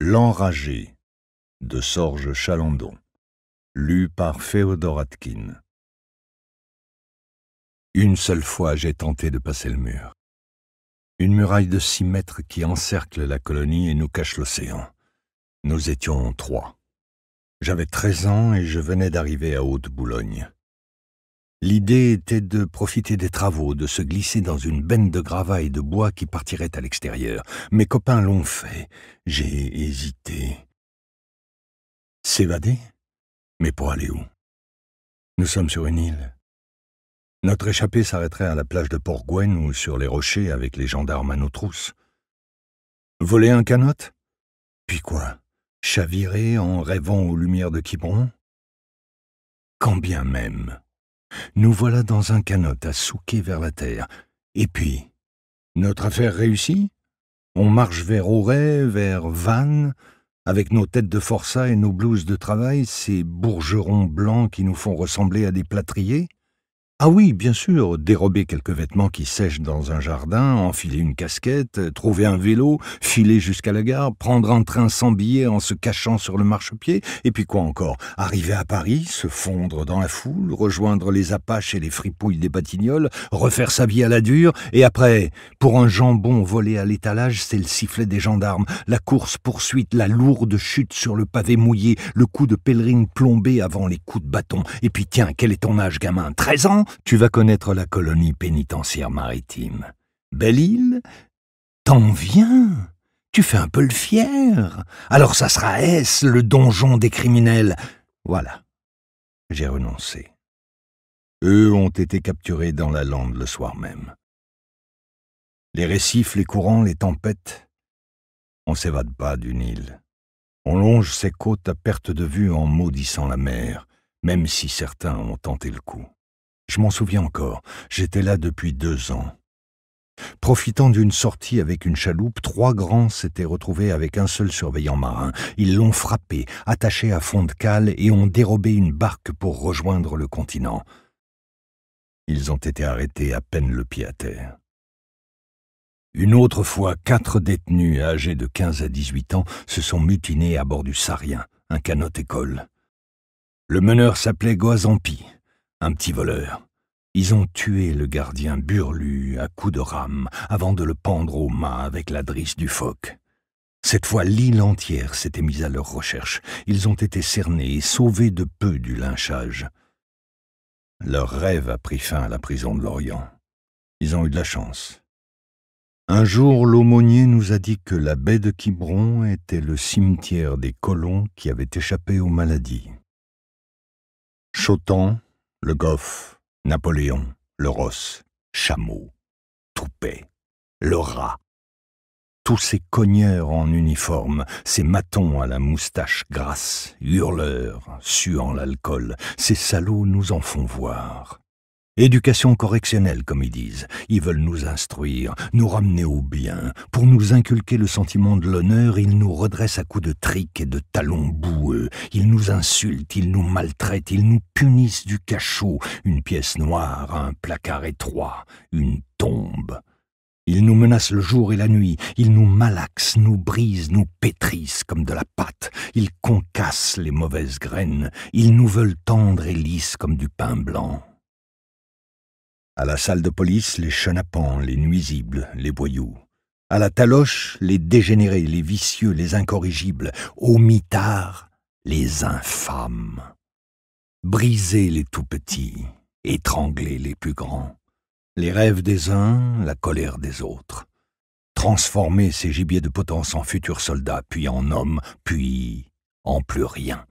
L'enragé de Sorge Chalandon, lu par Féodor Atkin. Une seule fois j'ai tenté de passer le mur. Une muraille de six mètres qui encercle la colonie et nous cache l'océan. Nous étions trois. J'avais treize ans et je venais d'arriver à Haute-Boulogne. L'idée était de profiter des travaux, de se glisser dans une benne de gravats et de bois qui partirait à l'extérieur. Mes copains l'ont fait. J'ai hésité. S'évader Mais pour aller où Nous sommes sur une île. Notre échappée s'arrêterait à la plage de Port-Gwen ou sur les rochers avec les gendarmes à nos trousses. Voler un canot Puis quoi Chavirer en rêvant aux lumières de Quiberon Quand bien même nous voilà dans un canot à souquer vers la terre. Et puis, notre affaire réussie On marche vers Auray, vers Vannes, avec nos têtes de forçats et nos blouses de travail, ces bourgerons blancs qui nous font ressembler à des plâtriers ah oui, bien sûr, dérober quelques vêtements qui sèchent dans un jardin, enfiler une casquette, euh, trouver un vélo, filer jusqu'à la gare, prendre un train sans billet en se cachant sur le marchepied, et puis quoi encore Arriver à Paris, se fondre dans la foule, rejoindre les apaches et les fripouilles des batignolles, refaire sa vie à la dure, et après, pour un jambon volé à l'étalage, c'est le sifflet des gendarmes, la course-poursuite, la lourde chute sur le pavé mouillé, le coup de pèlerine plombé avant les coups de bâton, et puis tiens, quel est ton âge, gamin 13 ans tu vas connaître la colonie pénitentiaire maritime. Belle-Île T'en viens Tu fais un peu le fier Alors ça sera S, le donjon des criminels Voilà. J'ai renoncé. Eux ont été capturés dans la lande le soir même. Les récifs, les courants, les tempêtes, on s'évade pas d'une île. On longe ses côtes à perte de vue en maudissant la mer, même si certains ont tenté le coup. Je m'en souviens encore, j'étais là depuis deux ans. Profitant d'une sortie avec une chaloupe, trois grands s'étaient retrouvés avec un seul surveillant marin. Ils l'ont frappé, attaché à fond de cale et ont dérobé une barque pour rejoindre le continent. Ils ont été arrêtés à peine le pied à terre. Une autre fois, quatre détenus âgés de 15 à 18 ans se sont mutinés à bord du Sarien, un canot école. Le meneur s'appelait Goazampi un petit voleur. Ils ont tué le gardien Burlu à coups de rame avant de le pendre aux mât avec la drisse du phoque. Cette fois, l'île entière s'était mise à leur recherche. Ils ont été cernés et sauvés de peu du lynchage. Leur rêve a pris fin à la prison de l'Orient. Ils ont eu de la chance. Un jour, l'aumônier nous a dit que la baie de Quiberon était le cimetière des colons qui avaient échappé aux maladies. Chotant, le Goff, Napoléon, le Ross, Chameau, Toupet, le Rat. Tous ces cogneurs en uniforme, ces matons à la moustache grasse, hurleurs, suant l'alcool, ces salauds nous en font voir. Éducation correctionnelle, comme ils disent. Ils veulent nous instruire, nous ramener au bien. Pour nous inculquer le sentiment de l'honneur, ils nous redressent à coups de triques et de talons boueux. Ils nous insultent, ils nous maltraitent, ils nous punissent du cachot. Une pièce noire, un placard étroit, une tombe. Ils nous menacent le jour et la nuit, ils nous malaxent, nous brisent, nous pétrissent comme de la pâte, ils concassent les mauvaises graines, ils nous veulent tendres et lisses comme du pain blanc. À la salle de police, les chenapans, les nuisibles, les boyous. À la taloche, les dégénérés, les vicieux, les incorrigibles. Au mitard, les infâmes. Briser les tout-petits, étrangler les plus grands. Les rêves des uns, la colère des autres. Transformer ces gibiers de potence en futurs soldats, puis en hommes, puis en plus rien.